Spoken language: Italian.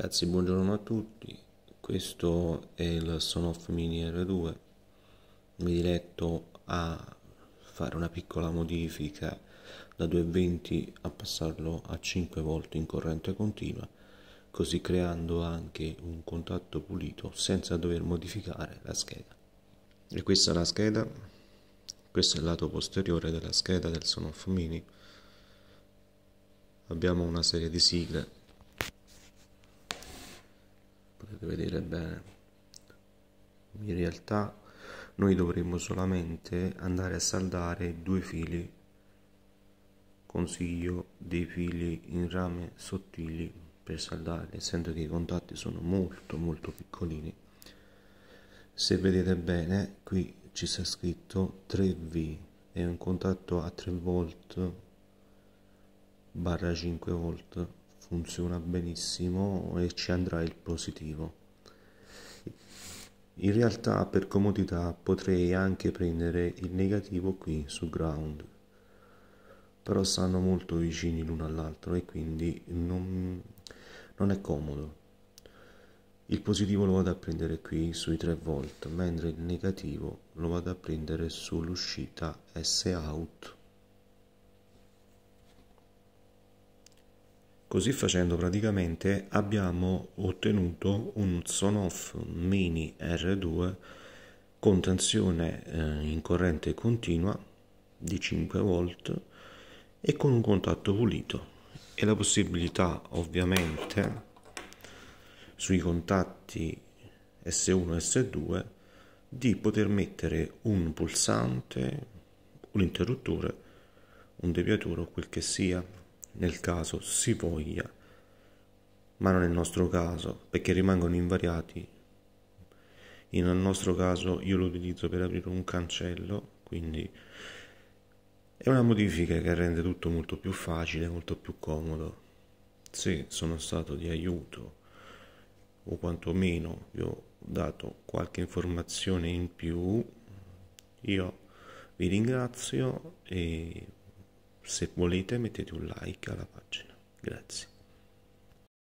Ragazzi, buongiorno a tutti. Questo è il Son of Mini R2. Mi diretto a fare una piccola modifica da 220 a passarlo a 5 volte in corrente continua, così creando anche un contatto pulito senza dover modificare la scheda. E questa è la scheda. Questo è il lato posteriore della scheda del Son of Mini. Abbiamo una serie di sigle vedere bene in realtà noi dovremmo solamente andare a saldare due fili consiglio dei fili in rame sottili per saldare essendo che i contatti sono molto molto piccolini se vedete bene qui ci sta scritto 3V è un contatto a 3 volt barra 5 volt funziona benissimo e ci andrà il positivo in realtà per comodità potrei anche prendere il negativo qui su ground però stanno molto vicini l'uno all'altro e quindi non, non è comodo il positivo lo vado a prendere qui sui 3 volt mentre il negativo lo vado a prendere sull'uscita S out Così facendo praticamente abbiamo ottenuto un Sonoff Mini R2 con tensione eh, in corrente continua di 5 volt e con un contatto pulito e la possibilità ovviamente sui contatti S1 e S2 di poter mettere un pulsante, un interruttore, un deviatore o quel che sia nel caso si voglia, ma non è il nostro caso perché rimangono invariati. In, nel nostro caso io lo utilizzo per aprire un cancello, quindi è una modifica che rende tutto molto più facile, molto più comodo. Se sono stato di aiuto o quantomeno vi ho dato qualche informazione in più, io vi ringrazio e se volete mettete un like alla pagina grazie